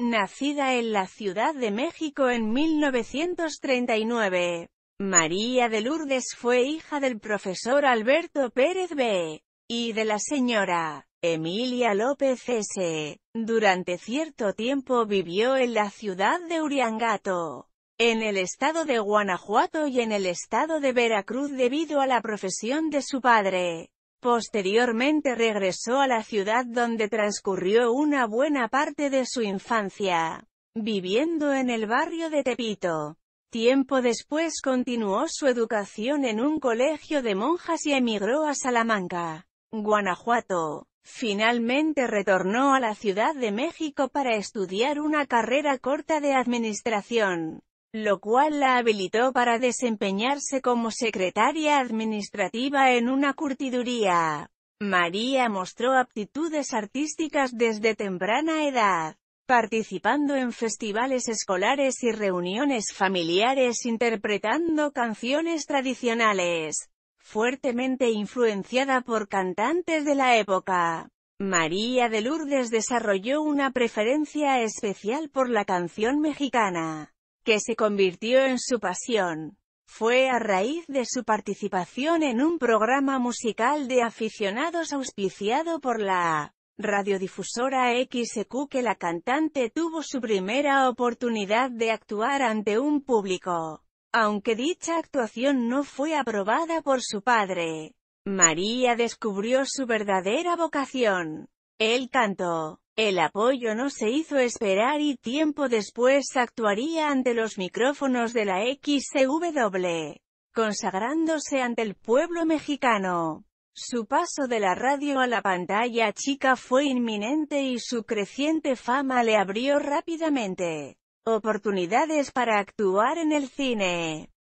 Nacida en la Ciudad de México en 1939, María de Lourdes fue hija del profesor Alberto Pérez B. y de la señora Emilia López S. Durante cierto tiempo vivió en la ciudad de Uriangato, en el estado de Guanajuato y en el estado de Veracruz debido a la profesión de su padre. Posteriormente regresó a la ciudad donde transcurrió una buena parte de su infancia, viviendo en el barrio de Tepito. Tiempo después continuó su educación en un colegio de monjas y emigró a Salamanca, Guanajuato. Finalmente retornó a la Ciudad de México para estudiar una carrera corta de administración lo cual la habilitó para desempeñarse como secretaria administrativa en una curtiduría. María mostró aptitudes artísticas desde temprana edad, participando en festivales escolares y reuniones familiares interpretando canciones tradicionales, fuertemente influenciada por cantantes de la época. María de Lourdes desarrolló una preferencia especial por la canción mexicana que se convirtió en su pasión. Fue a raíz de su participación en un programa musical de aficionados auspiciado por la radiodifusora XQ e que la cantante tuvo su primera oportunidad de actuar ante un público, aunque dicha actuación no fue aprobada por su padre. María descubrió su verdadera vocación, el canto. El apoyo no se hizo esperar y tiempo después actuaría ante los micrófonos de la XCW, consagrándose ante el pueblo mexicano. Su paso de la radio a la pantalla chica fue inminente y su creciente fama le abrió rápidamente oportunidades para actuar en el cine.